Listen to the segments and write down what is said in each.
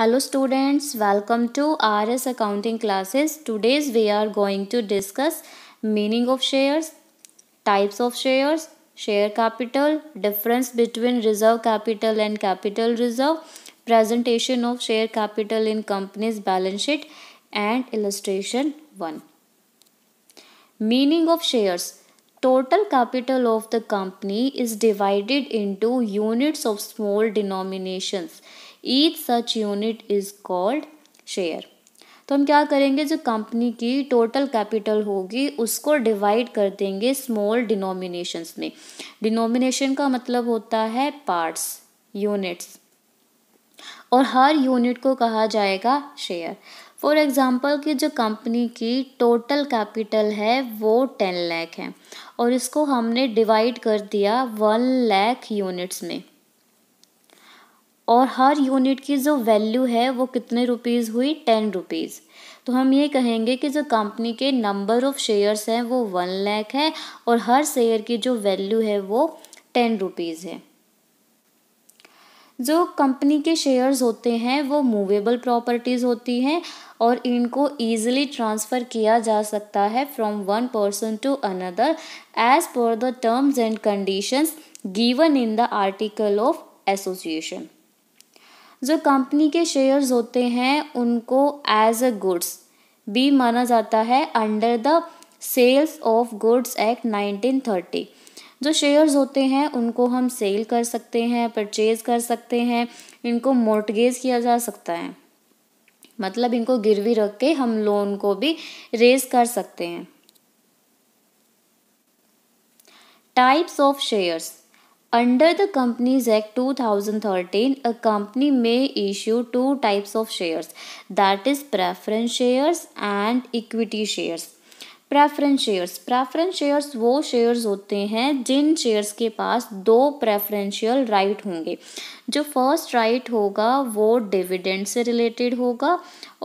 Hello students, welcome to RS accounting classes. Today's we are going to discuss meaning of shares, types of shares, share capital, difference between reserve capital and capital reserve, presentation of share capital in company's balance sheet and illustration 1. Meaning of shares Total capital of the company is divided into units of small denominations. Each such unit is called share तो हम क्या करेंगे जो company की total capital होगी उसको divide कर देंगे स्मॉल डिनोमिनेशंस में डिनोमिनेशन का मतलब होता है पार्ट्स यूनिट्स और हर यूनिट को कहा जाएगा शेयर फॉर एग्ज़ाम्पल कि जो कंपनी की टोटल कैपिटल है वो टेन लैख है और इसको हमने डिवाइड कर दिया वन लैख यूनिट्स में और हर यूनिट की जो वैल्यू है वो कितने रुपीज़ हुई टेन रुपीज़ तो हम ये कहेंगे कि जो कंपनी के नंबर ऑफ़ शेयर्स हैं वो वन लैख है और हर शेयर की जो वैल्यू है वो टेन रुपीज़ है जो कंपनी के शेयर्स होते हैं वो मूवेबल प्रॉपर्टीज़ होती हैं और इनको ईजिली ट्रांसफ़र किया जा सकता है from one person to another as per the terms and conditions given in the article of association जो कंपनी के शेयर्स होते हैं उनको एज अ गुड्स भी माना जाता है under the sales of goods act 1930 जो शेयर्स होते हैं उनको हम सेल कर सकते हैं परचेज कर सकते हैं इनको मोर्टगेज किया जा सकता है मतलब इनको गिरवी रख के हम लोन को भी रेज कर सकते हैं types of shares under the companies act two thousand thirteen a company may issue two types of shares that is preference shares and equity shares preference shares preference shares वो shares होते हैं जिन shares के पास दो preferential right होंगे जो first right होगा वो dividend से रिलेटेड होगा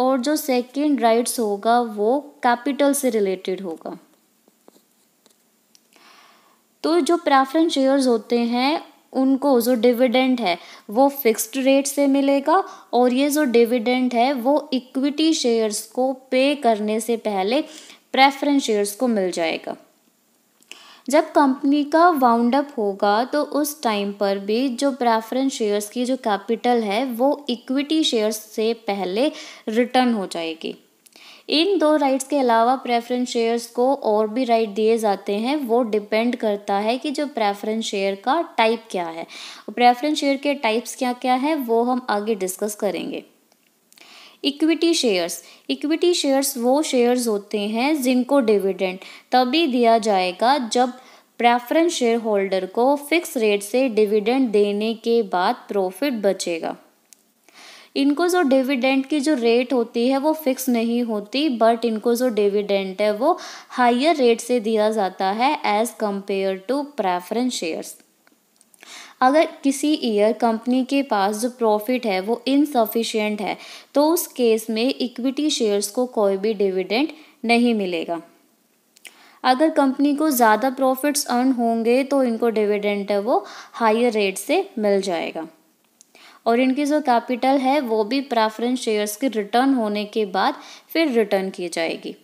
और जो सेकेंड राइट्स होगा वो कैपिटल से रिलेटेड होगा तो जो प्रेफरेंस शेयर्स होते हैं उनको जो डिविडेंड है वो फिक्स्ड रेट से मिलेगा और ये जो डिविडेंड है वो इक्विटी शेयर्स को पे करने से पहले प्रेफरेंस शेयर्स को मिल जाएगा जब कंपनी का वाउंड अप होगा तो उस टाइम पर भी जो प्रेफरेंस शेयर्स की जो कैपिटल है वो इक्विटी शेयर्स से पहले रिटर्न हो जाएगी इन दो राइट्स के अलावा प्रेफरेंस शेयर्स को और भी राइट दिए जाते हैं वो डिपेंड करता है कि जो प्रेफरेंस शेयर का टाइप क्या है प्रेफरेंस शेयर के टाइप्स क्या क्या है वो हम आगे डिस्कस करेंगे इक्विटी शेयर्स इक्विटी शेयर्स वो शेयर्स होते हैं जिनको डिविडेंड तभी दिया जाएगा जब प्रेफरेंस शेयर होल्डर को फिक्स रेट से डिविडेंड देने के बाद प्रॉफिट बचेगा इनको जो डिविडेंड की जो रेट होती है वो फिक्स नहीं होती बट इनको जो डिविडेंड है वो हायर रेट से दिया जाता है as compare to preference shares अगर किसी ईयर कंपनी के पास जो प्रॉफिट है वो इनसफिशियंट है तो उस केस में इक्विटी शेयर्स को कोई भी डिविडेंड नहीं मिलेगा अगर कंपनी को ज़्यादा प्रॉफिट्स अर्न होंगे तो इनको डिविडेंड है वो हायर रेट से मिल जाएगा और इनकी जो कैपिटल है वो भी प्रेफरेंस शेयर्स के रिटर्न होने के बाद फिर रिटर्न की जाएगी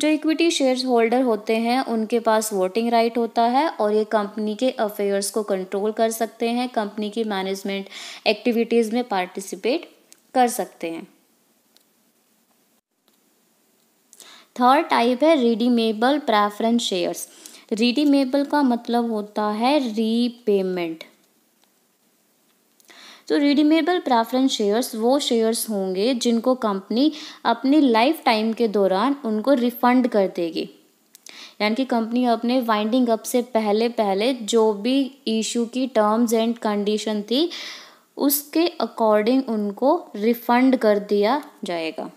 जो इक्विटी शेयर्स होल्डर होते हैं उनके पास वोटिंग राइट होता है और ये कंपनी के अफेयर्स को कंट्रोल कर सकते हैं कंपनी की मैनेजमेंट एक्टिविटीज़ में पार्टिसिपेट कर सकते हैं थर्ड टाइप है रिडीमेबल प्रेफरेंस शेयर्स रिडीमेबल का मतलब होता है रीपेमेंट तो रिडीमेबल प्रेफरेंस शेयर्स वो शेयर्स होंगे जिनको कंपनी अपनी लाइफ टाइम के दौरान उनको रिफंड कर देगी यानी कि कंपनी अपने वाइंडिंग अप से पहले पहले जो भी इशू की टर्म्स एंड कंडीशन थी उसके अकॉर्डिंग उनको रिफंड कर दिया जाएगा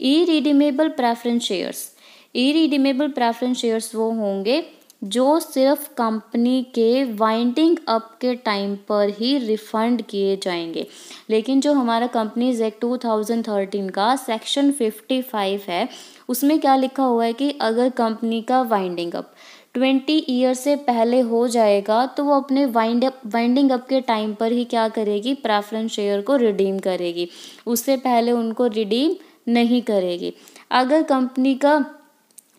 irredeemable preference shares irredeemable preference shares वो होंगे जो सिर्फ कंपनी के वाइंडिंग अप के टाइम पर ही रिफंड किए जाएंगे लेकिन जो हमारा companies act two thousand thirteen का सेक्शन फिफ्टी फाइव है उसमें क्या लिखा हुआ है कि अगर कंपनी का वाइंडिंग अप ट्वेंटी ईयर से पहले हो जाएगा तो वो अपने वाइंड अप वाइंडिंग अप के टाइम पर ही क्या करेगी प्रेफरेंस शेयर को रिडीम करेगी उससे पहले उनको रिडीम नहीं करेगी अगर कंपनी का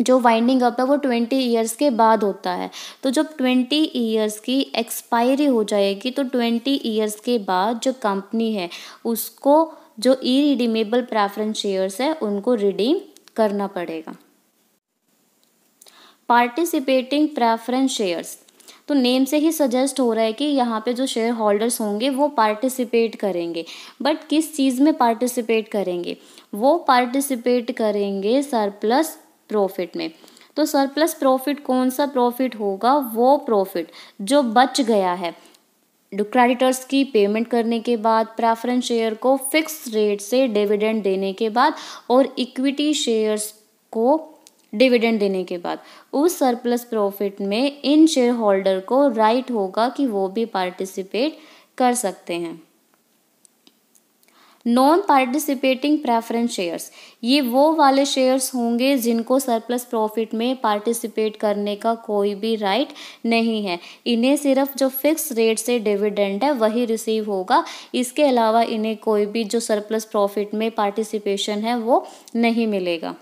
जो वाइंडिंग अप है वो ट्वेंटी ईयर्स के बाद होता है तो जब ट्वेंटी ईयर्स की एक्सपायरी हो जाएगी तो ट्वेंटी ईयर्स के बाद जो कंपनी है उसको जो ई रिडीमेबल प्रेफरेंस शेयर्स है उनको रिडीम करना पड़ेगा पार्टिसिपेटिंग प्रेफरेंस शेयर्स तो नेम से ही सजेस्ट हो रहा है कि यहाँ पे जो शेयर होल्डर्स होंगे वो पार्टिसिपेट करेंगे बट किस चीज़ में पार्टिसिपेट करेंगे वो पार्टिसिपेट करेंगे सरप्लस प्रॉफिट में तो सरप्लस प्रॉफिट कौन सा प्रॉफिट होगा वो प्रॉफिट जो बच गया है क्रेडिटर्स की पेमेंट करने के बाद प्रेफरेंस शेयर को फिक्स रेट से डिविडेंड देने के बाद और इक्विटी शेयर्स को डिविडेंड देने के बाद उस सरप्लस प्रॉफिट में इन शेयर होल्डर को राइट होगा कि वो भी पार्टिसिपेट कर सकते हैं नॉन पार्टिसिपेटिंग प्रेफरेंस शेयर्स ये वो वाले शेयर्स होंगे जिनको सरप्लस प्रॉफिट में पार्टिसिपेट करने का कोई भी राइट नहीं है इन्हें सिर्फ जो फिक्स रेट से डिविडेंड है वही रिसीव होगा इसके अलावा इन्हें कोई भी जो सरप्लस प्रॉफिट में पार्टिसिपेशन है वो नहीं मिलेगा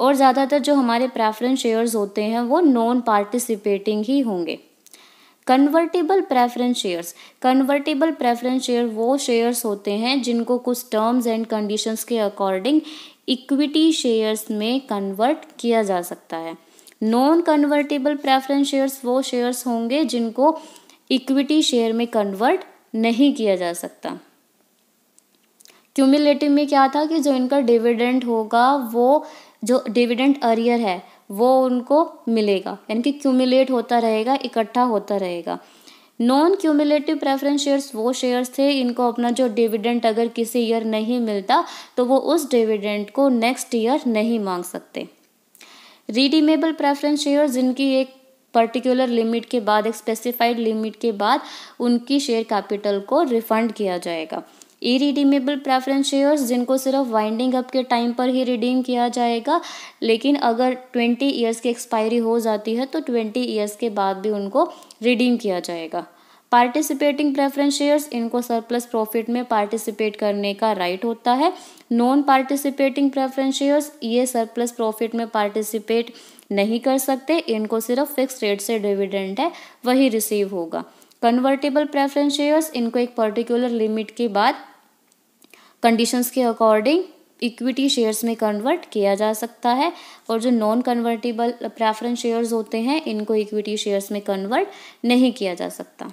और ज़्यादातर जो हमारे प्रेफरेंस शेयर्स होते हैं वो नॉन पार्टिसिपेटिंग ही होंगे convertible preference shares convertible preference share वो शेयर्स होते हैं जिनको कुछ टर्म्स एंड कंडीशंस के अकॉर्डिंग इक्विटी शेयर्स में कन्वर्ट किया जा सकता है नॉन कन्वर्टेबल प्रेफरेंस शेयर्स वो शेयर्स होंगे जिनको इक्विटी शेयर में कन्वर्ट नहीं किया जा सकता क्यूमिलेटिव में क्या था कि जो इनका डिविडेंड होगा वो जो डिविडेंड अरियर है वो उनको मिलेगा यानी कि क्यूमुलेट होता रहेगा इकट्ठा होता रहेगा नॉन क्यूमुलेटिव प्रेफरेंस शेयर्स वो शेयर्स थे इनको अपना जो डिविडेंड अगर किसी ईयर नहीं मिलता तो वो उस डिविडेंड को नेक्स्ट ईयर नहीं मांग सकते रिडीमेबल प्रेफरेंस शेयर जिनकी एक पर्टिकुलर लिमिट के बाद एक स्पेसिफाइड लिमिट के बाद उनकी शेयर कैपिटल को रिफंड किया जाएगा ई रिडीमेबल प्रेफरेंस शेयर्स जिनको सिर्फ वाइंडिंग अप के टाइम पर ही रिडीम किया जाएगा लेकिन अगर ट्वेंटी ईयर्स की एक्सपायरी हो जाती है तो ट्वेंटी ईयर्स के बाद भी उनको रिडीम किया जाएगा पार्टिसिपेटिंग प्रेफरेंस शेयर्स इनको सरप्लस प्रॉफिट में पार्टिसिपेट करने का राइट होता है नॉन पार्टिसिपेटिंग प्रेफरेंस शेयर्स ये सरप्लस प्रॉफिट में पार्टिसिपेट नहीं कर सकते इनको सिर्फ फिक्स रेट से डिविडेंड है वही रिसीव होगा कन्वर्टेबल प्रेफरेंस शेयर्स इनको एक पर्टिकुलर लिमिट के बाद कंडीशंस के अकॉर्डिंग इक्विटी शेयर्स में कन्वर्ट किया जा सकता है और जो नॉन कन्वर्टेबल प्रेफरेंस शेयर्स होते हैं इनको इक्विटी शेयर्स में कन्वर्ट नहीं किया जा सकता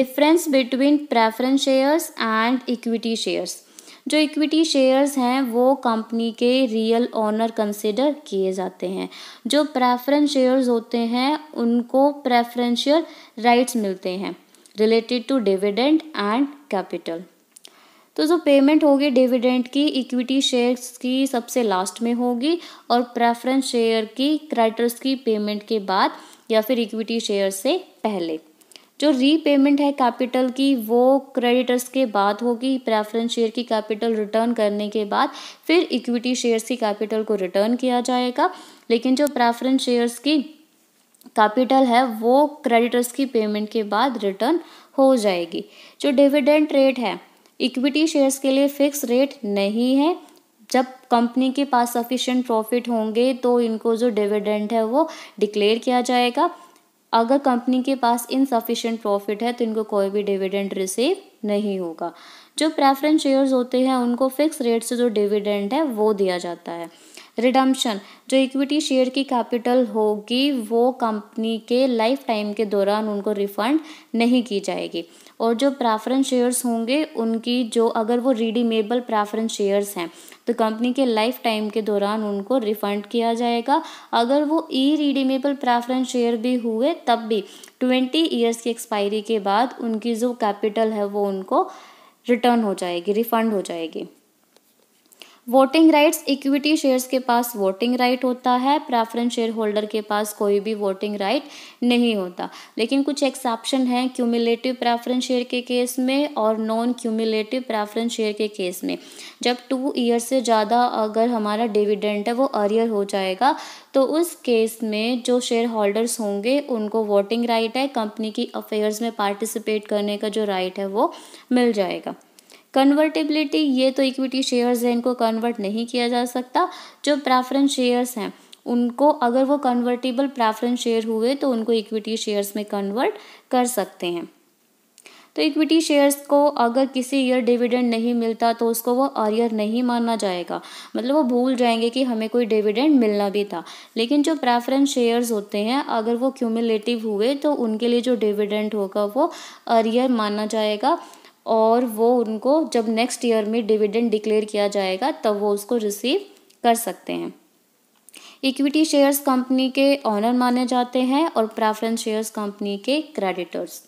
difference between preference shares and equity shares जो इक्विटी शेयर्स हैं वो कंपनी के रियल ओनर कंसिडर किए जाते हैं जो प्रेफरेंस शेयर्स होते हैं उनको प्रेफरेंशियल राइट्स मिलते हैं related to dividend and capital तो जो पेमेंट होगी डिविडेंड की इक्विटी शेयर्स की सबसे लास्ट में होगी और प्रेफरेंस शेयर की क्राइटर्स की पेमेंट के बाद या फिर इक्विटी शेयर से पहले जो रीपेमेंट है कैपिटल की वो क्रेडिटर्स के बाद होगी प्रेफरेंस शेयर की कैपिटल रिटर्न करने के बाद फिर इक्विटी शेयर्स की कैपिटल को रिटर्न किया जाएगा लेकिन जो प्रेफरेंस शेयर्स की कैपिटल है वो क्रेडिटर्स की पेमेंट के बाद रिटर्न हो जाएगी जो डिविडेंट रेट है इक्विटी शेयर्स के लिए फिक्स रेट नहीं है जब कंपनी के पास सफिशेंट प्रॉफिट होंगे तो इनको जो डिविडेंट है वो डिक्लेयर किया जाएगा अगर कंपनी के पास इनसफिशेंट प्रॉफिट है तो इनको कोई भी डिविडेंड रिसीव नहीं होगा जो प्रेफरेंस शेयर्स होते हैं उनको फिक्स रेट से जो डिविडेंड है वो दिया जाता है रिडम्पशन जो इक्विटी शेयर की कैपिटल होगी वो कंपनी के लाइफ टाइम के दौरान उनको रिफंड नहीं की जाएगी और जो प्रेफरेंस शेयर्स होंगे उनकी जो अगर वो रिडीमेबल प्रेफरेंस शेयर्स हैं तो कंपनी के लाइफ टाइम के दौरान उनको रिफंड किया जाएगा अगर वो ई रिडीमेबल प्रेफरेंस शेयर भी हुए तब भी ट्वेंटी ईयर्स की एक्सपायरी के बाद उनकी जो कैपिटल है वो उनको रिटर्न हो जाएगी रिफंड हो जाएगी वोटिंग राइट्स इक्विटी शेयर्स के पास वोटिंग राइट होता है प्रेफरेंस शेयर होल्डर के पास कोई भी वोटिंग राइट नहीं होता लेकिन कुछ एक्सेप्शन हैं क्यूमुलेटिव प्रेफरेंस शेयर के केस में और नॉन क्यूमुलेटिव प्रेफरेंस शेयर के केस में जब टू ईयर से ज़्यादा अगर हमारा डिविडेंट है वो अरियर हो जाएगा तो उस केस में जो शेयर होल्डर्स होंगे उनको वोटिंग राइट है कंपनी की अफेयर्स में पार्टिसिपेट करने का जो राइट है वो मिल जाएगा कन्वर्टेबिलिटी ये तो इक्विटी शेयर्स हैं इनको कन्वर्ट नहीं किया जा सकता जो प्रेफरेंस शेयर्स हैं उनको अगर वो कन्वर्टेबल प्रेफरेंस शेयर हुए तो उनको इक्विटी शेयर्स में कन्वर्ट कर सकते हैं तो इक्विटी शेयर्स को अगर किसी ईयर डिविडेंड नहीं मिलता तो उसको वो अरियर नहीं माना जाएगा मतलब वो भूल जाएंगे कि हमें कोई डिविडेंड मिलना भी था लेकिन जो प्रेफरेंस शेयर्स होते हैं अगर वो क्यूमुलेटिव हुए तो उनके लिए जो डिविडेंड होगा वो अरियर माना जाएगा और वो उनको जब नेक्स्ट ईयर में डिविडेंड डिक्लेयर किया जाएगा तब वो उसको रिसीव कर सकते हैं इक्विटी शेयर्स कंपनी के ऑनर माने जाते हैं और प्रेफरेंस शेयर्स कंपनी के क्रेडिटर्स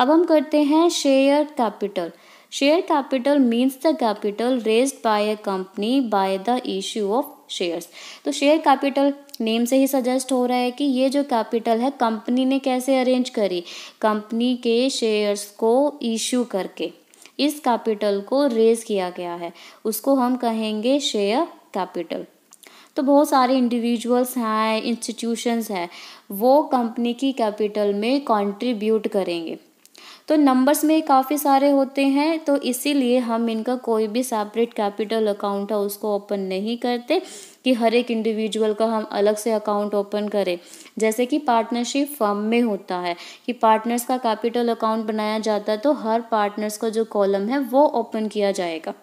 अब हम करते हैं share capital Share capital means the capital raised by a company by the issue of shares तो शेयर कैपिटल नेम से ही सजेस्ट हो रहा है कि ये जो कैपिटल है कंपनी ने कैसे अरेंज करी कंपनी के शेयर्स को इशू करके इस कैपिटल को रेज किया गया है उसको हम कहेंगे शेयर कैपिटल तो बहुत सारे इंडिविजुअल्स हैं इंस्टीट्यूशंस हैं वो कंपनी की कैपिटल में कंट्रीब्यूट करेंगे तो नंबर्स में काफ़ी सारे होते हैं तो इसीलिए हम इनका कोई भी सेपरेट कैपिटल अकाउंट है उसको ओपन नहीं करते कि हर एक इंडिविजुअल का हम अलग से अकाउंट ओपन करें जैसे कि पार्टनरशिप फर्म में होता है कि पार्टनर्स का कैपिटल अकाउंट बनाया जाता है तो हर पार्टनर्स का जो कॉलम है वो ओपन किया जाएगा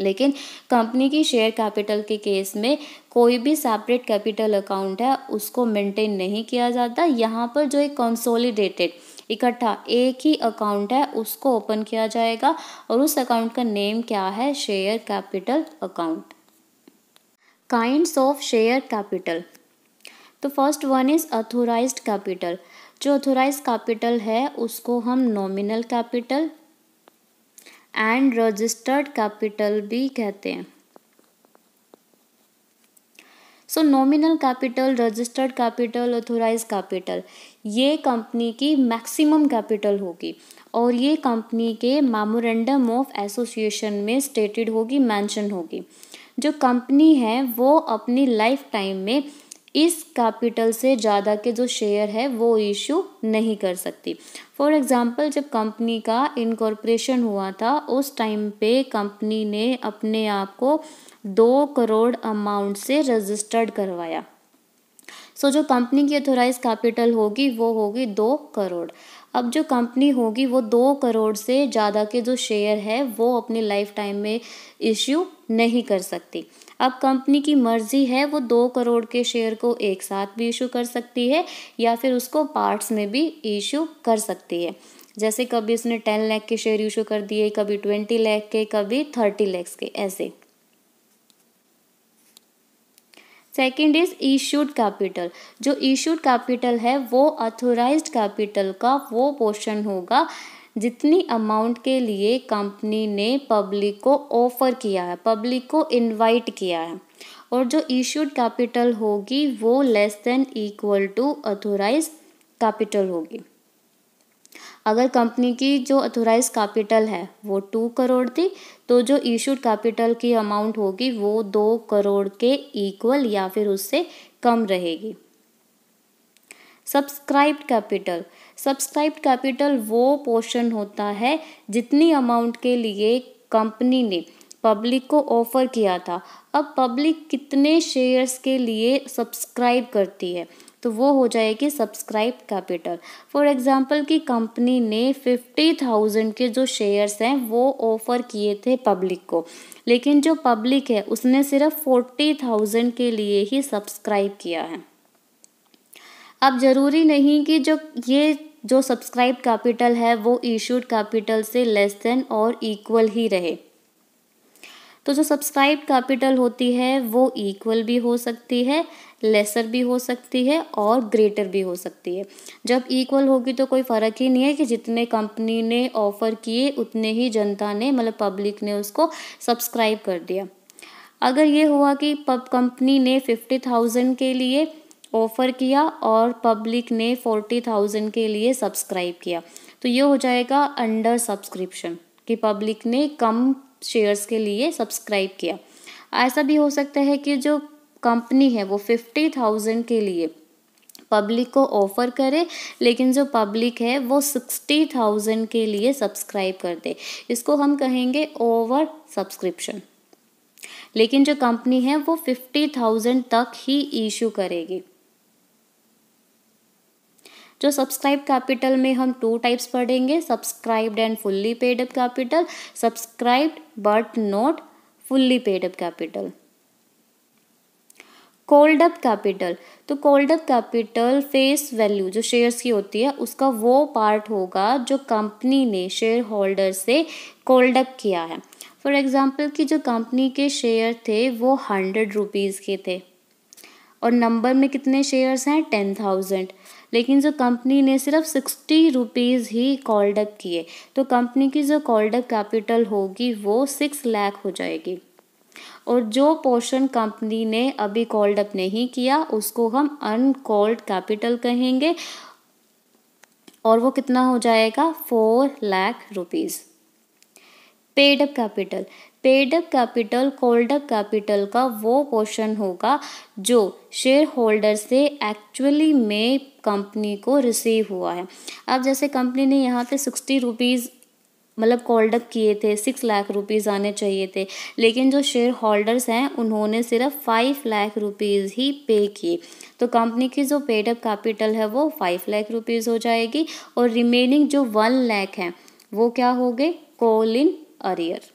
लेकिन कंपनी की शेयर कैपिटल के केस में कोई भी सेपरेट कैपिटल अकाउंट है उसको मेंटेन नहीं किया जाता यहाँ पर जो एक कंसोलिडेटेड इकट्ठा एक ही अकाउंट है उसको ओपन किया जाएगा और उस अकाउंट का नेम क्या है share capital account kinds of share capital तो first one is authorise capital जो अथोराइज कैपिटल है उसको हम nominal capital and registered capital भी कहते हैं so nominal capital registered capital authorise capital ये कंपनी की मैक्सिमम कैपिटल होगी और ये कंपनी के मेमोरेंडम ऑफ एसोसिएशन में स्टेटेड होगी मेंशन होगी जो कंपनी है वो अपनी लाइफ टाइम में इस कैपिटल से ज़्यादा के जो शेयर है वो इशू नहीं कर सकती फॉर एग्ज़ाम्पल जब कंपनी का इनकॉर्पोरेशन हुआ था उस टाइम पे कंपनी ने अपने आप को दो करोड़ अमाउंट से रजिस्टर्ड करवाया सो so, जो कंपनी की अथोराइज कैपिटल होगी वो होगी दो करोड़ अब जो कंपनी होगी वो दो करोड़ से ज़्यादा के जो शेयर है वो अपने लाइफ टाइम में इश्यू नहीं कर सकती अब कंपनी की मर्जी है वो दो करोड़ के शेयर को एक साथ भी इशू कर सकती है या फिर उसको पार्ट्स में भी इशू कर सकती है जैसे कभी उसने टेन लैख के शेयर इशू कर दिए कभी ट्वेंटी लैख के कभी थर्टी लैक्स के ऐसे सेकेंड इज ईशूड कैपिटल जो ईशूड कैपिटल है वो अथोराइज कैपिटल का वो पोर्शन होगा जितनी अमाउंट के लिए कंपनी ने पब्लिक को ऑफर किया है पब्लिक को इनवाइट किया है और जो ईशूड कैपिटल होगी वो less than equal to authorise capital होगी अगर कंपनी की जो अथोराइज कैपिटल है वो टू करोड़ थी तो जो इशूड कैपिटल की अमाउंट होगी वो दो करोड़ के इक्वल या फिर उससे कम रहेगी सब्सक्राइब्ड कैपिटल सब्सक्राइब्ड कैपिटल वो पोर्शन होता है जितनी अमाउंट के लिए कंपनी ने पब्लिक को ऑफ़र किया था अब पब्लिक कितने शेयर्स के लिए सब्सक्राइब करती है तो वो हो जाएगी सब्सक्राइब कैपिटल फॉर एग्जांपल कि कंपनी ने फिफ्टी थाउजेंड के जो शेयर्स हैं वो ऑफ़र किए थे पब्लिक को लेकिन जो पब्लिक है उसने सिर्फ फोर्टी थाउजेंड के लिए ही सब्सक्राइब किया है अब ज़रूरी नहीं कि जो ये जो सब्सक्राइब कैपिटल है वो इशूड कैपिटल से लेस देन और इक्वल ही रहे तो जो सब्सक्राइब कैपिटल होती है वो इक्वल भी हो सकती है लेसर भी हो सकती है और ग्रेटर भी हो सकती है जब इक्वल होगी तो कोई फ़र्क ही नहीं है कि जितने कंपनी ने ऑफ़र किए उतने ही जनता ने मतलब पब्लिक ने उसको सब्सक्राइब कर दिया अगर ये हुआ कि पब कंपनी ने फिफ्टी थाउजेंड के लिए ऑफ़र किया और पब्लिक ने फोर्टी थाउजेंड के लिए सब्सक्राइब किया तो ये हो जाएगा अंडर सब्सक्रिप्शन कि पब्लिक ने कम शेयर्स के लिए सब्सक्राइब किया ऐसा भी हो सकता है कि जो कंपनी है वो फिफ्टी थाउजेंड के लिए पब्लिक को ऑफ़र करे लेकिन जो पब्लिक है वो सिक्सटी थाउजेंड के लिए सब्सक्राइब कर दे इसको हम कहेंगे ओवर सब्सक्रिप्शन लेकिन जो कंपनी है वो फिफ्टी थाउजेंड तक ही इशू करेगी जो सब्सक्राइब कैपिटल में हम टू टाइप्स पढ़ेंगे subscribed and fully paid up capital subscribed but not fully paid up capital called up capital तो called up capital face value जो शेयर्स की होती है उसका वो पार्ट होगा जो कंपनी ने शेयर होल्डर से कोल्ड अप किया है फॉर एग्ज़ाम्पल कि जो कंपनी के शेयर थे वो हंड्रेड रुपीज़ के थे और नंबर में कितने शेयर्स हैं टेन थाउजेंड लेकिन जो कंपनी ने सिर्फ सिक्सटी रुपीज़ ही कॉलडक किए तो कंपनी की जो कॉलडक कैपिटल होगी वो सिक्स लाख हो जाएगी और जो पोर्शन कंपनी ने अभी कॉल्ड अप नहीं किया उसको हम अनकॉल्ड कैपिटल कहेंगे और वो कितना हो जाएगा four lakh rupees paid up capital paid up capital called up capital का वो पोर्शन होगा जो शेयर होल्डर से एक्चुअली में कंपनी को रिसीव हुआ है अब जैसे कंपनी ने यहाँ पे सिक्सटी रुपीज़ मतलब कॉल्ड किए थे सिक्स लाख रुपीज़ आने चाहिए थे लेकिन जो शेयर होल्डर्स हैं उन्होंने सिर्फ फाइव लाख रुपीज़ ही पे किए तो कंपनी की जो पेड अप कैपिटल है वो फाइव लाख रुपीज़ हो जाएगी और रिमेनिंग जो वन लाख हैं वो क्या हो गए कॉल इन अरियर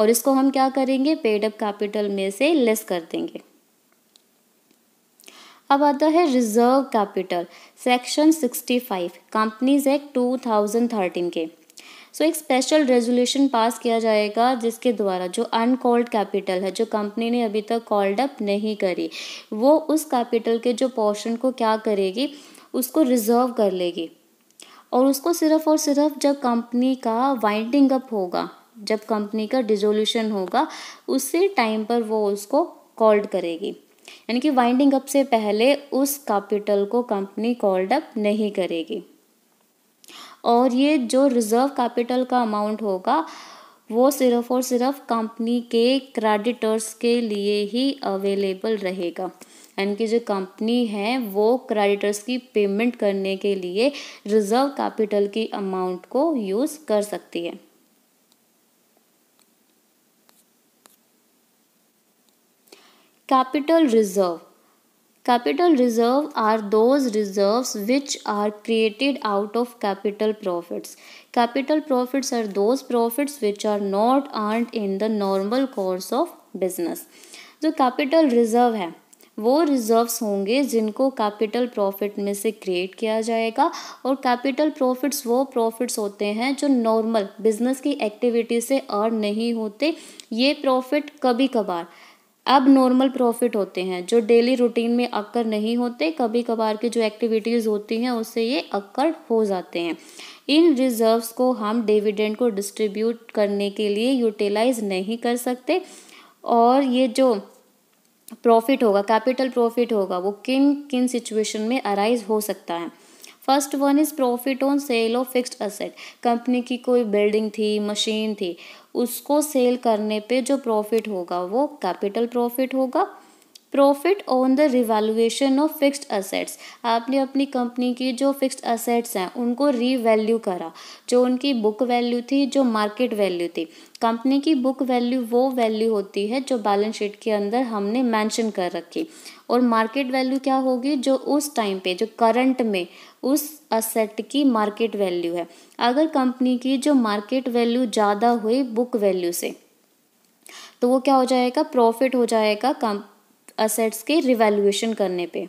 और इसको हम क्या करेंगे पेड अप कैपिटल में से लेस कर देंगे अब आता है reserve capital section 65 companies act 2013 के सो so, एक स्पेशल रेजोल्यूशन पास किया जाएगा जिसके द्वारा जो अनकॉल्ड कैपिटल है जो कंपनी ने अभी तक कॉल्ड अप नहीं करी वो उस कैपिटल के जो पोर्शन को क्या करेगी उसको रिजर्व कर लेगी और उसको सिर्फ और सिर्फ जब कंपनी का वाइंडिंग अप होगा जब कंपनी का डिजोल्यूशन होगा उसी टाइम पर वो उसको कॉल्ड करेगी यानी कि वाइंडिंग अप से पहले उस कैपिटल को कंपनी कॉल्ड अप नहीं करेगी और ये जो रिजर्व कैपिटल का अमाउंट होगा वो सिर्फ और सिर्फ कंपनी के क्रेडिटर्स के लिए ही अवेलेबल रहेगा यानी कि जो कंपनी है वो क्रेडिटर्स की पेमेंट करने के लिए रिजर्व कैपिटल की अमाउंट को यूज़ कर सकती है Capital reserve. Capital reserve are those reserves which are created out of capital profits. Capital profits are those profits which are not earned in the normal course of business. जो capital reserve है वो reserves होंगे जिनको capital profit में से create किया जाएगा और कैपिटल प्रॉफिट्स वो प्रॉफिट्स होते हैं जो नॉर्मल बिजनेस की एक्टिविटी से अर्न नहीं होते ये प्रॉफिट कभी कभार अब नॉर्मल प्रॉफिट होते हैं जो डेली रूटीन में अक्कर नहीं होते कभी कभार की जो एक्टिविटीज़ होती हैं उससे ये अक्कर हो जाते हैं इन रिजर्व्स को हम डिविडेंड को डिस्ट्रीब्यूट करने के लिए यूटिलाइज नहीं कर सकते और ये जो प्रॉफिट होगा कैपिटल प्रॉफिट होगा वो किन किन सिचुएशन में अराइज हो सकता है first one is profit on sale of fixed asset company की कोई बिल्डिंग थी मशीन थी उसको सेल करने पे जो प्रॉफिट होगा वो कैपिटल प्रॉफिट होगा profit on the revaluation of fixed assets आपने अपनी कंपनी की जो फिक्स्ड असेट्स हैं उनको रीवैल्यू करा जो उनकी बुक वैल्यू थी जो मार्केट वैल्यू थी कंपनी की बुक वैल्यू वो वैल्यू होती है जो बैलेंस शीट के अंदर हमने मेंशन कर रखी और मार्केट वैल्यू क्या होगी जो उस टाइम पे जो करंट में उस असेट की मार्केट वैल्यू है अगर कंपनी की जो मार्केट वैल्यू ज़्यादा हुई बुक वैल्यू से तो वो क्या हो जाएगा प्रॉफिट हो जाएगा कम असेट्स के रिवैल्यूएशन करने पे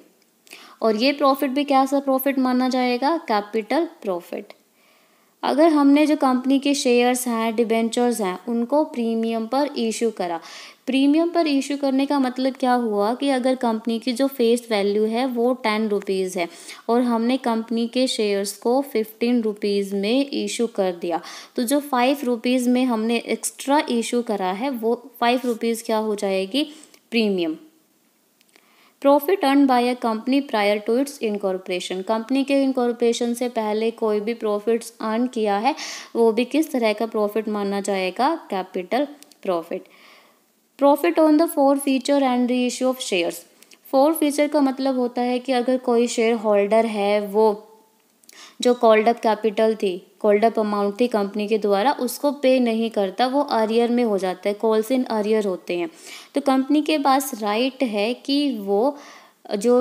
और ये प्रॉफिट भी क्या सा प्रॉफिट माना जाएगा कैपिटल प्रॉफिट अगर हमने जो कंपनी के शेयर्स हैं डिबेंचर्स हैं उनको प्रीमियम पर इशू करा प्रीमियम पर इशू करने का मतलब क्या हुआ कि अगर कंपनी की जो फेस वैल्यू है वो टेन रुपीज़ है और हमने कंपनी के शेयर्स को फिफ्टीन रुपीज़ में इशू कर दिया तो जो फाइव रुपीज़ में हमने एक्स्ट्रा इशू करा है वो फाइव रुपीज़ क्या हो जाएगी premium profit earn by a company prior to its incorporation company के इनकॉर्पोरेशन से पहले कोई भी प्रॉफिट्स अर्न किया है वो भी किस तरह का प्रॉफिट माना जाएगा capital profit profit on the forfeiture and reissue of shares forfeiture का मतलब होता है कि अगर कोई शेयर होल्डर है वो जो कॉल्डअप कैपिटल थी कॉल्डअप अमाउंट थी कंपनी के द्वारा उसको पे नहीं करता वो अरियर में हो जाता है कॉल्स इन अरियर होते हैं तो कंपनी के पास राइट है कि वो जो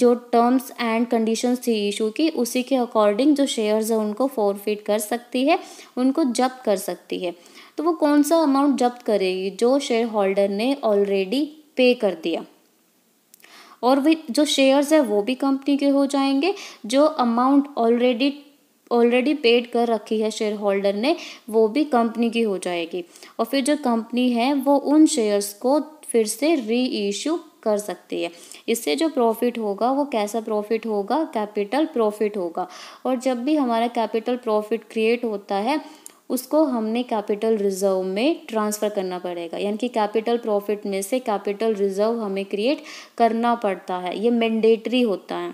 जो टर्म्स एंड कंडीशंस थी इशू की उसी के अकॉर्डिंग जो शेयर्स हैं उनको फॉरफिट कर सकती है उनको जब्त कर सकती है तो वो कौन सा अमाउंट जब्त करेगी जो शेयर होल्डर ने ऑलरेडी पे कर दिया और वे जो शेयर्स है वो भी कंपनी के हो जाएंगे जो अमाउंट ऑलरेडी ऑलरेडी पेड कर रखी है शेयर होल्डर ने वो भी कंपनी की हो जाएगी और फिर जो कंपनी है वो उन शेयर्स को फिर से री कर सकती है इससे जो प्रॉफिट होगा वो कैसा प्रॉफिट होगा कैपिटल प्रॉफिट होगा और जब भी हमारा कैपिटल प्रॉफिट क्रिएट होता है उसको हमने कैपिटल रिजर्व में ट्रांसफ़र करना पड़ेगा यानी कि कैपिटल प्रॉफिट में से कैपिटल रिजर्व हमें क्रिएट करना पड़ता है ये मैंडेटरी होता है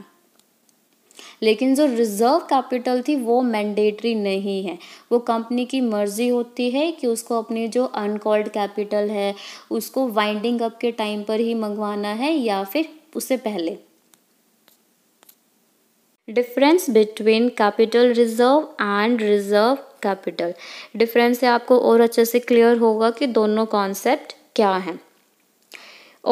लेकिन जो रिज़र्व कैपिटल थी वो मैंडेटरी नहीं है वो कंपनी की मर्ज़ी होती है कि उसको अपनी जो अनकॉल्ड कैपिटल है उसको वाइंडिंग अप के टाइम पर ही मंगवाना है या फिर उससे पहले difference between capital reserve and reserve capital difference से आपको और अच्छे से क्लियर होगा कि दोनों कॉन्सेप्ट क्या हैं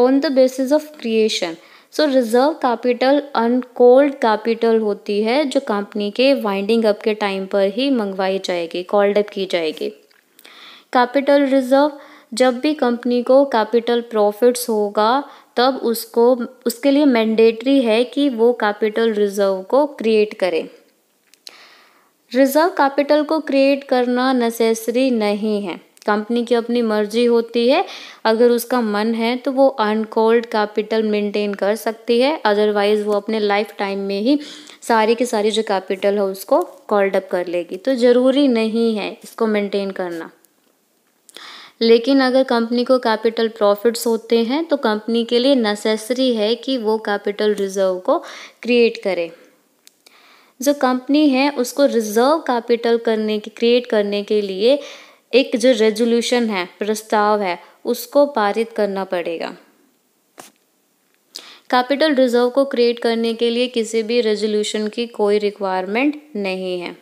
on the basis of creation so reserve capital uncalled capital होती है जो कंपनी के वाइंडिंग अप के टाइम पर ही मंगवाई जाएगी कॉल्ड अप की जाएगी कैपिटल रिजर्व जब भी कंपनी को कैपिटल प्रॉफिट्स होगा तब उसको उसके लिए मैंडेटरी है कि वो कैपिटल रिजर्व को क्रिएट करें रिजर्व कैपिटल को क्रिएट करना नेसेसरी नहीं है कंपनी की अपनी मर्जी होती है अगर उसका मन है तो वो अनकोल्ड कैपिटल मेंटेन कर सकती है अदरवाइज़ वो अपने लाइफ टाइम में ही सारी की सारी जो कैपिटल है उसको कॉल्ड अप कर लेगी तो ज़रूरी नहीं है इसको मेंटेन करना लेकिन अगर कंपनी को कैपिटल प्रॉफिट्स होते हैं तो कंपनी के लिए नेसेसरी है कि वो कैपिटल रिजर्व को क्रिएट करे जो कंपनी है उसको रिजर्व कैपिटल करने के क्रिएट करने के लिए एक जो रेजोल्यूशन है प्रस्ताव है उसको पारित करना पड़ेगा कैपिटल रिजर्व को क्रिएट करने के लिए किसी भी रेजोल्यूशन की कोई रिक्वायरमेंट नहीं है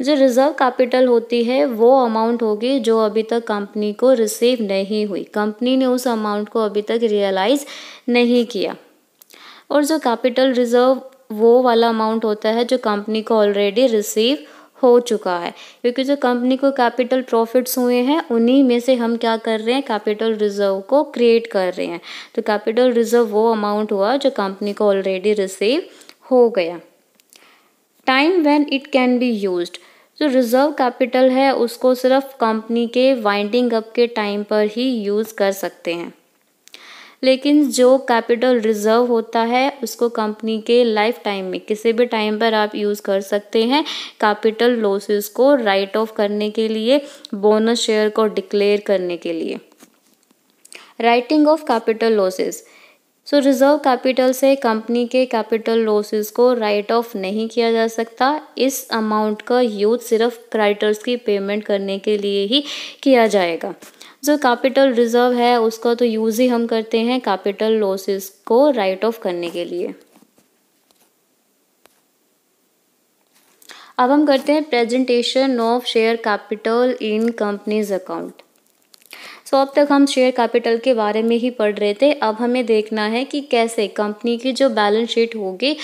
जो रिजर्व कैपिटल होती है वो अमाउंट होगी जो अभी तक कंपनी को रिसीव नहीं हुई कंपनी ने उस अमाउंट को अभी तक रियलाइज़ नहीं किया और जो कैपिटल रिजर्व वो वाला अमाउंट होता है जो कंपनी को ऑलरेडी रिसीव हो चुका है क्योंकि जो कंपनी को कैपिटल प्रॉफिट्स हुए हैं उन्हीं में से हम क्या कर रहे हैं कैपिटल रिजर्व को क्रिएट कर रहे हैं तो कैपिटल रिजर्व वो अमाउंट हुआ जो कंपनी को ऑलरेडी रिसीव हो गया time when it can be used जो रिजर्व कैपिटल है उसको सिर्फ कंपनी के वाइंडिंग अप के टाइम पर ही यूज़ कर सकते हैं लेकिन जो कैपिटल रिजर्व होता है उसको कंपनी के लाइफ टाइम में किसी भी टाइम पर आप यूज़ कर सकते हैं कैपिटल लॉसेस को राइट ऑफ करने के लिए बोनस शेयर को डिक्लेयर करने के लिए writing off capital losses so reserve capital से कंपनी के कैपिटल लॉसेस को राइट ऑफ नहीं किया जा सकता इस अमाउंट का यूज सिर्फ क्राइटर्स की पेमेंट करने के लिए ही किया जाएगा जो कैपिटल रिजर्व है उसका तो यूज़ ही हम करते हैं कैपिटल लॉसेस को राइट ऑफ करने के लिए अब हम करते हैं presentation of share capital in companies account so अब तक हम शेयर कैपिटल के बारे में ही पढ़ रहे थे अब हमें देखना है कि कैसे कंपनी की जो बैलेंस शीट होगी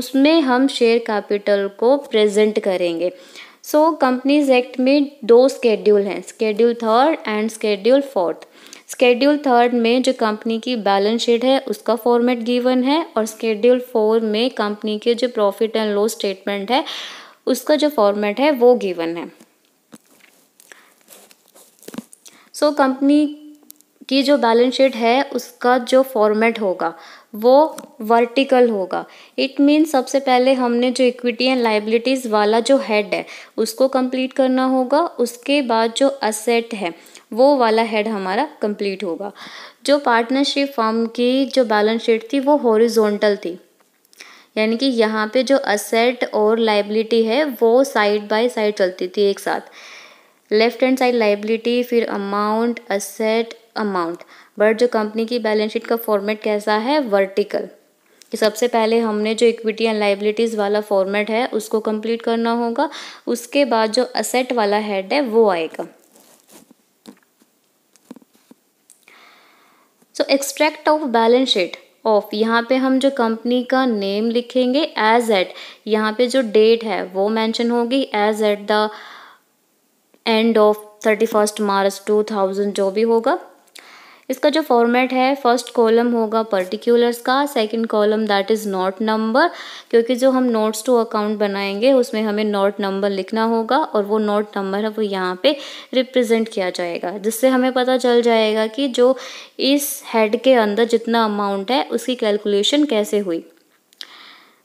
उसमें हम शेयर कैपिटल को प्रेजेंट करेंगे सो कंपनीज एक्ट में दो स्केड्यूल हैं schedule third and schedule fourth schedule third में जो कंपनी की बैलेंस शीट है उसका फॉर्मेट गिवन है और स्केड्यूल फोर में कंपनी के जो प्रॉफिट एंड लॉस स्टेटमेंट है उसका जो फॉर्मेट है वो गिवन है सो so, कंपनी की जो बैलेंस शीट है उसका जो फॉर्मेट होगा वो वर्टिकल होगा इट मीन सबसे पहले हमने जो इक्विटी एंड लाइबिलिटीज़ वाला जो हेड है उसको कंप्लीट करना होगा उसके बाद जो असेट है वो वाला हेड हमारा कंप्लीट होगा जो पार्टनरशिप फॉर्म की जो बैलेंस शीट थी वो हॉरिजोनटल थी यानी कि यहाँ पे जो असेट और लाइबिलिटी है वो साइड बाय साइड चलती थी एक साथ लेफ्ट हैंड साइड लाइबिलिटी फिर अमाउंट असेट अमाउंट बट जो कंपनी की बैलेंस शीट का फॉर्मेट कैसा है वर्टिकल कि सबसे पहले हमने जो इक्विटी एंड लाइबिलिटीज़ वाला फॉर्मेट है उसको कंप्लीट करना होगा उसके बाद जो असेट वाला हेड है वो आएगा so extract of balance sheet of यहाँ पे हम जो कंपनी का नेम लिखेंगे एज एट यहाँ पे जो डेट है वो मेंशन होगी as at the end of thirty first March two thousand जो भी होगा इसका जो फॉर्मेट है फर्स्ट कॉलम होगा पर्टिकुलर्स का second column that is note number क्योंकि जो हम नोट्स टू अकाउंट बनाएंगे उसमें हमें नोट नंबर लिखना होगा और वो नोट नंबर है वो यहाँ पे रिप्रेजेंट किया जाएगा जिससे हमें पता चल जाएगा कि जो इस हेड के अंदर जितना अमाउंट है उसकी कैलकुलेशन कैसे हुई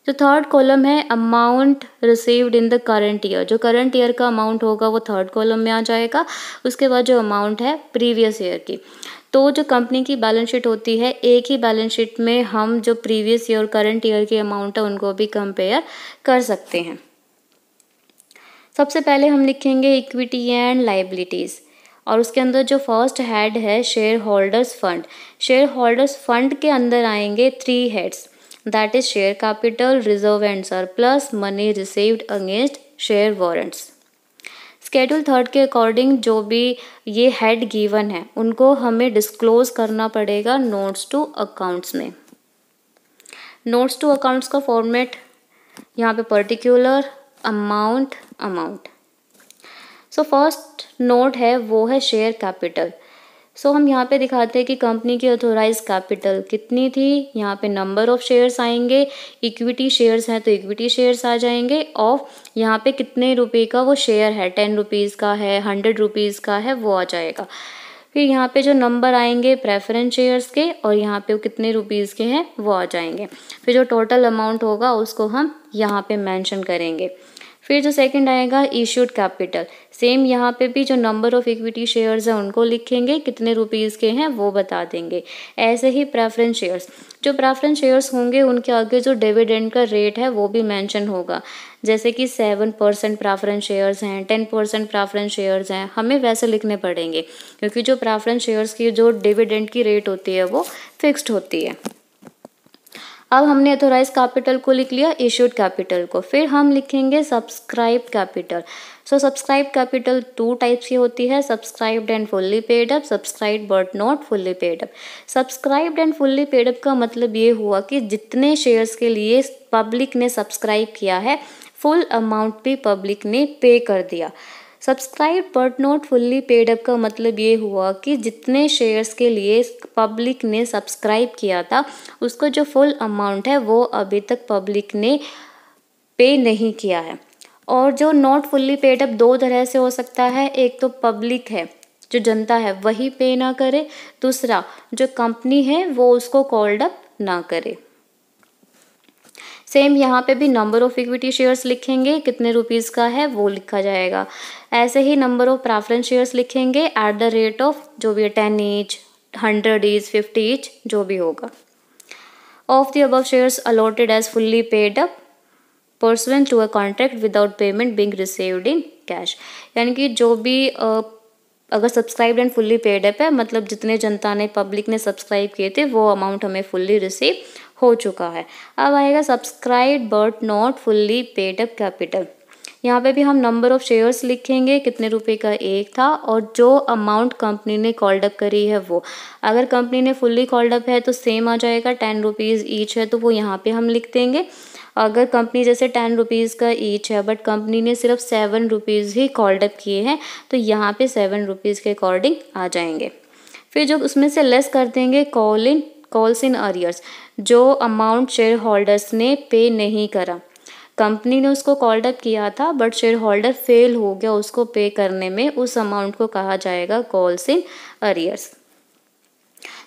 जो थर्ड कॉलम है amount received in the current year जो करंट ईयर का अमाउंट होगा वो थर्ड कॉलम में आ जाएगा उसके बाद जो अमाउंट है प्रीवियस ईयर की तो जो कंपनी की बैलेंस शीट होती है एक ही बैलेंस शीट में हम जो प्रीवियस ईयर करंट ईयर के अमाउंट है उनको भी कंपेयर कर सकते हैं सबसे पहले हम लिखेंगे इक्विटी एंड लाइबिलिटीज़ और उसके अंदर जो फर्स्ट हेड है share holders fund share holders fund के अंदर आएंगे three heads that is share capital reserve and surplus money received against share warrants schedule third के अकॉर्डिंग जो भी ये हेड गिवन है उनको हमें डिस्क्लोज करना पड़ेगा नोट्स टू अकाउंट्स में नोट्स टू अकाउंट्स का फॉर्मेट यहाँ पे particular amount amount so first note है वो है शेयर कैपिटल सो so, हम यहाँ पे दिखाते हैं कि कंपनी की ऑथोराइज कैपिटल कितनी थी यहाँ पे नंबर ऑफ शेयर्स आएंगे इक्विटी शेयर्स हैं तो इक्विटी शेयर्स आ जाएंगे ऑफ यहाँ पे कितने रुपए का वो शेयर है टेन रुपीज़ का है हंड्रेड रुपीज़ का है वो आ जाएगा फिर यहाँ पे जो नंबर आएंगे प्रेफरेंस शेयर्स के और यहाँ पे कितने रुपीज़ के हैं वो आ जाएंगे फिर जो टोटल अमाउंट होगा उसको हम यहाँ पे मेंशन करेंगे फिर जो सेकंड आएगा इश्यूड कैपिटल सेम यहाँ पे भी जो नंबर ऑफ इक्विटी शेयर्स हैं उनको लिखेंगे कितने रुपीज़ के हैं वो बता देंगे ऐसे ही प्रेफरेंस शेयर्स जो प्रेफरेंस शेयर्स होंगे उनके आगे जो डिविडेंड का रेट है वो भी मैंशन होगा जैसे कि सेवन परसेंट प्रेफरेंस शेयर्स हैं टेन परसेंट प्रेफरेंस शेयर्स हैं हमें वैसे लिखने पड़ेंगे क्योंकि जो प्रेफरेंस शेयर्स की जो डिविडेंड की रेट होती है वो फिक्स्ड होती है अब हमने अथोराइज कैपिटल को लिख लिया इश्यूड कैपिटल को फिर हम लिखेंगे subscribe capital so subscribe capital two types की होती है subscribed and fully paid up subscribe but not fully paid up subscribed and fully paid up का मतलब ये हुआ कि जितने शेयर्स के लिए पब्लिक ने सब्सक्राइब किया है फुल अमाउंट भी पब्लिक ने पे कर दिया subscribe but not fully paid up का मतलब ये हुआ कि जितने शेयर्स के लिए पब्लिक ने सब्सक्राइब किया था उसको जो फुल अमाउंट है वो अभी तक पब्लिक ने पे नहीं किया है और जो नॉट फुल्ली पेड अप दो तरह से हो सकता है एक तो पब्लिक है जो जनता है वही पे ना करे दूसरा जो कंपनी है वो उसको कॉल्ड अप ना करे सेम यहाँ पे भी नंबर ऑफ इक्विटी शेयर्स लिखेंगे कितने रुपीज़ का है वो लिखा जाएगा ऐसे ही नंबर ऑफ प्रेफरेंस शेयर्स लिखेंगे एट द रेट ऑफ जो भी है ten each hundred each fifty each जो भी होगा of the above shares allotted as fully paid up pursuant to a contract without payment being received in cash यानी कि जो भी अगर subscribe and fully paid up है मतलब जितने जनता ने पब्लिक ने सब्सक्राइब किए थे वो अमाउंट हमें फुल्ली रिसीव हो चुका है अब आएगा subscribe but not fully paid up capital यहाँ पे भी हम नंबर ऑफ़ शेयर्स लिखेंगे कितने रुपए का एक था और जो अमाउंट कंपनी ने कॉल्ड अप करी है वो अगर कंपनी ने फुल्ली कॉल्ड अप है तो सेम आ जाएगा टेन रुपीज़ ईच है तो वो यहाँ पे हम लिख देंगे अगर कंपनी जैसे टेन रुपीज़ का ईच है बट कंपनी ने सिर्फ सेवन रुपीज़ ही कॉल्ड अप किए हैं तो यहाँ पे सेवन रुपीज़ के अकॉर्डिंग आ जाएंगे फिर जो उसमें से लेस कर देंगे call in calls in arrears जो अमाउंट शेयर होल्डर्स ने पे नहीं करा कंपनी ने उसको कॉल्ड अप किया था बट शेयर होल्डर फेल हो गया उसको पे करने में उस अमाउंट को कहा जाएगा कॉल्स इन अरियर्स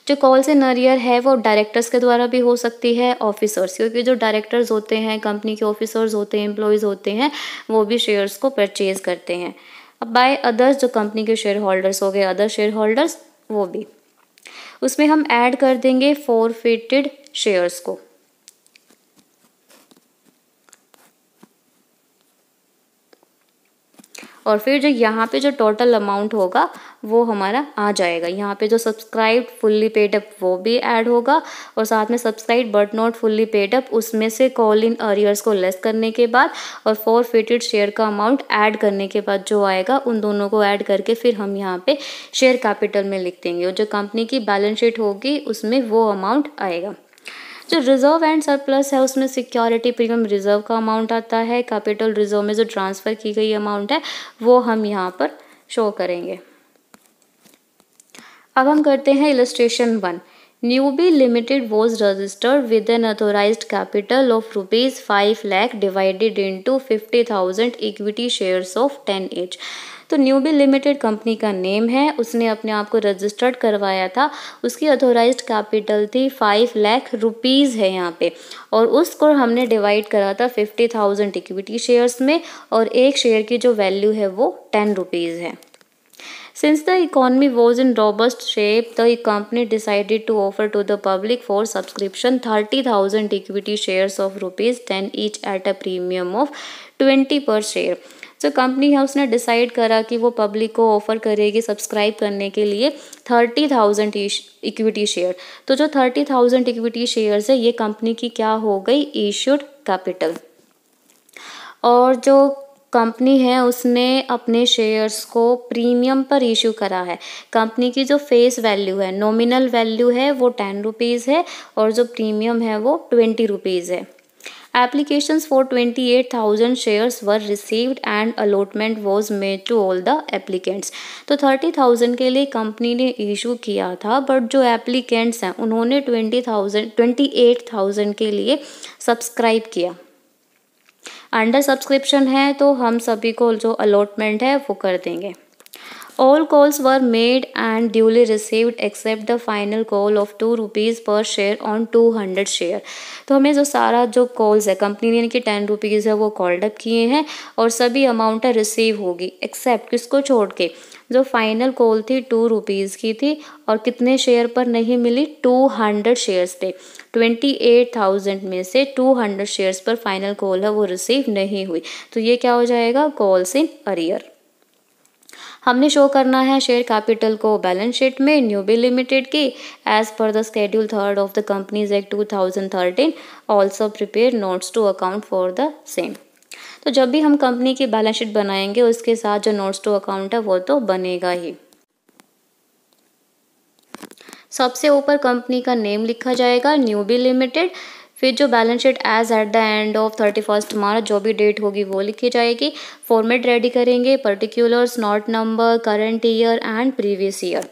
जो कॉल्स इन अरियर है वो डायरेक्टर्स के द्वारा भी हो सकती है ऑफिसर्स क्योंकि जो डायरेक्टर्स होते हैं कंपनी के ऑफिसर्स होते हैं एम्प्लॉयज़ होते हैं वो भी शेयर्स को परचेज करते हैं अब बाय अदर्स जो कंपनी के शेयर होल्डर्स हो गए अदर शेयर होल्डर्स वो भी उसमें हम ऐड कर देंगे फोरफिटेड शेयर्स को और फिर जो यहाँ पे जो टोटल अमाउंट होगा वो हमारा आ जाएगा यहाँ पे जो सब्सक्राइब फुल्ली पेड अप वो भी ऐड होगा और साथ में subscribe but not fully paid up उसमें से कॉल इन अरियर्स को लेस करने के बाद और फोर फिटेड शेयर का अमाउंट ऐड करने के बाद जो आएगा उन दोनों को ऐड करके फिर हम यहाँ पे शेयर कैपिटल में लिख देंगे और जो कंपनी की बैलेंस शीट होगी उसमें वो अमाउंट आएगा जो रिजर्व एंड सरप्लस है उसमें सिक्योरिटी प्रीमियम रिजर्व का अमाउंट आता है कैपिटल रिजर्व में जो ट्रांसफर की गई अमाउंट है वो हम यहाँ पर शो करेंगे अब हम करते हैं illustration one Newbie limited was registered with an authorise capital of rupees five lakh divided into fifty thousand equity share of ten each तो न्यूबी लिमिटेड कंपनी का नेम है उसने अपने आप को रजिस्टर्ड करवाया था उसकी अथोराइज कैपिटल थी फाइव लैख रुपीज़ है यहाँ पे और उसको हमने डिवाइड करा था फिफ्टी थाउजेंड इक्विटी शेयर में और एक शेयर की जो वैल्यू है वो टेन रुपीज़ है since the economy was in robust shape the company decided to offer to the public for subscription thirty thousand equity share of rupees ten each at a premium of twenty per share जो company है उसने decide करा कि वो public को offer करेगी subscribe करने के लिए थर्टी थाउजेंड इक्विटी शेयर तो जो थर्टी थाउजेंड इक्विटी शेयर्स है ये कंपनी की क्या हो गई इशूड कैपिटल और जो कंपनी है उसने अपने शेयर्स को प्रीमियम पर इशू करा है कंपनी की जो फेस वैल्यू है नॉमिनल वैल्यू है वो टेन रुपीज़ है और जो प्रीमियम है वो ट्वेंटी रुपीज़ है application for twenty eight thousand shares were received and allotment was made to all the applicants तो थर्टी थाउजेंड के लिए कंपनी ने इशू किया था बट जो एप्लीकेंट्स हैं उन्होंने twenty thousand twenty eight thousand के लिए सब्सक्राइब किया अंडर सब्सक्रिप्शन है तो हम सभी को जो अलॉटमेंट है वो कर देंगे All calls were made and duly received except the final call of two rupees per share on two hundred share तो हमें जो सारा जो कॉल्स है कंपनी ने इनकी टेन रुपीज़ है वो कॉल्ड अप किए हैं और सभी अमाउंट रिसीव होगी एक्सेप्ट किसको छोड़ के जो फाइनल कॉल थी टू रुपीज़ की थी और कितने शेयर पर नहीं मिली टू हंड्रेड शेयर्स पे ट्वेंटी एट थाउजेंड में से टू हंड्रेड शेयर्स पर फाइनल कॉल है वो रिसीव नहीं हुई तो ये क्या हो जाएगा कॉल्स इन अरियर हमने शो करना है शेयर कैपिटल को बैलेंस शीट में न्यूबी लिमिटेड की as per the schedule third of the companies act two thousand thirteen also prepare notes to account for the same तो जब भी हम कंपनी की बैलेंस शीट बनाएंगे उसके साथ जो नोट्स टू अकाउंट है वो तो बनेगा ही सबसे ऊपर कंपनी का नेम लिखा जाएगा न्यूबी लिमिटेड फिर जो balance sheet as at the end of thirty first March जो भी डेट होगी वो लिखी जाएगी फॉर्मेट रेडी करेंगे particulars note number current year and previous year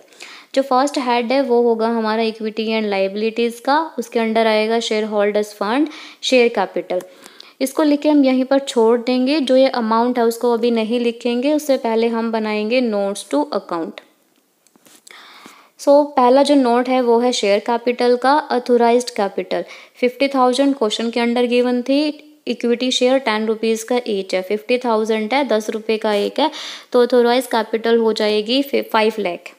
जो फर्स्ट हेड है वो होगा हमारा इक्विटी एंड लाइबिलिटीज़ का उसके अंडर आएगा share holders fund share capital इसको लिख के हम यहीं पर छोड़ देंगे जो ये अमाउंट है उसको अभी नहीं लिखेंगे उससे पहले हम बनाएंगे नोट्स टू अकाउंट सो पहला जो नोट है वो है शेयर कैपिटल का authorised capital fifty thousand question के अंडर गिवन थी इक्विटी शेयर टेन रुपीज़ का एच है फिफ्टी थाउजेंड है दस रुपये का एक है तो ऑथोराइज कैपिटल हो जाएगी five lakh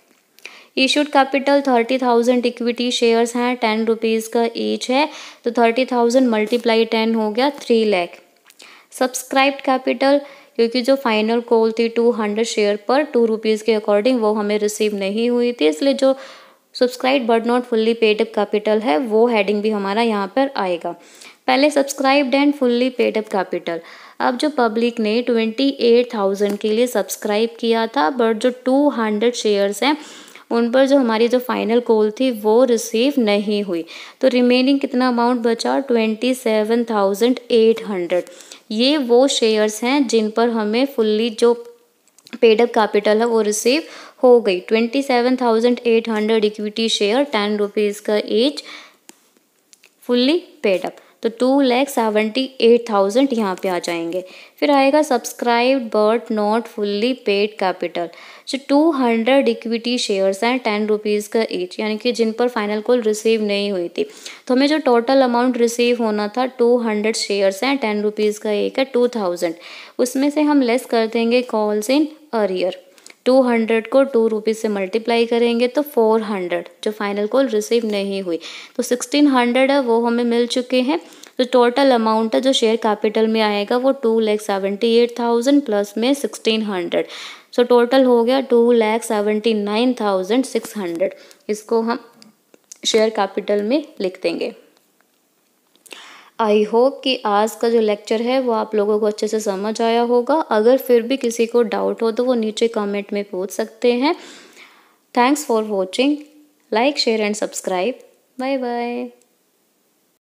issued capital thirty thousand equity shares हैं टेन रुपीज़ का एच है तो थर्टी थाउजेंड मल्टीप्लाई टेन हो गया थ्री लैख सब्सक्राइब कैपिटल क्योंकि जो फाइनल कॉल थी टू हंड्रेड शेयर पर टू रुपीज़ के अकॉर्डिंग वो हमें रिसीव नहीं हुई थी इसलिए जो subscribe but not fully paid up capital है वो हेडिंग भी हमारा यहाँ पर आएगा पहले subscribed and fully paid up capital अब जो पब्लिक ने ट्वेंटी एट थाउजेंड के लिए सब्सक्राइब किया था बट जो टू हंड्रेड शेयर्स हैं उन पर जो हमारी जो फाइनल कॉल थी वो रिसीव नहीं हुई तो रिमेनिंग कितना अमाउंट बचा twenty seven thousand eight hundred ये वो शेयर्स हैं जिन पर हमें फुल्ली जो पेडअप कैपिटल है वो रिसीव हो गई twenty seven thousand eight hundred equity share ten rupees का एज फुल्ली पेड अप तो two lakh seventy eight thousand यहाँ पे आ जाएंगे फिर आएगा subscribe but not fully paid capital जो टू हंड्रेड इक्विटी शेयर्स हैं टेन रुपीज़ का एच यानी कि जिन पर फाइनल कॉल रिसीव नहीं हुई थी तो हमें जो टोटल अमाउंट रिसीव होना था टू हंड्रेड शेयर्स हैं टेन रुपीज़ का एक है टू थाउजेंड उसमें से हम लेस कर देंगे calls in arrear two hundred को टू रुपीज़ से मल्टीप्लाई करेंगे तो फोर हंड्रेड जो फाइनल कॉल रिसीव नहीं हुई तो सिक्सटीन हंड्रेड है वो हमें मिल चुके हैं तो टोटल अमाउंट है जो शेयर कैपिटल में आएगा वो two lakh seventy eight thousand plus में सिक्सटीन हंड्रेड सो टोटल हो गया two lakh seventy nine thousand six hundred इसको हम शेयर कैपिटल में लिख देंगे आई होप कि आज का जो लेक्चर है वो आप लोगों को अच्छे से समझ आया होगा अगर फिर भी किसी को डाउट हो तो वो नीचे कमेंट में पूछ सकते हैं thanks for watching like share and subscribe bye bye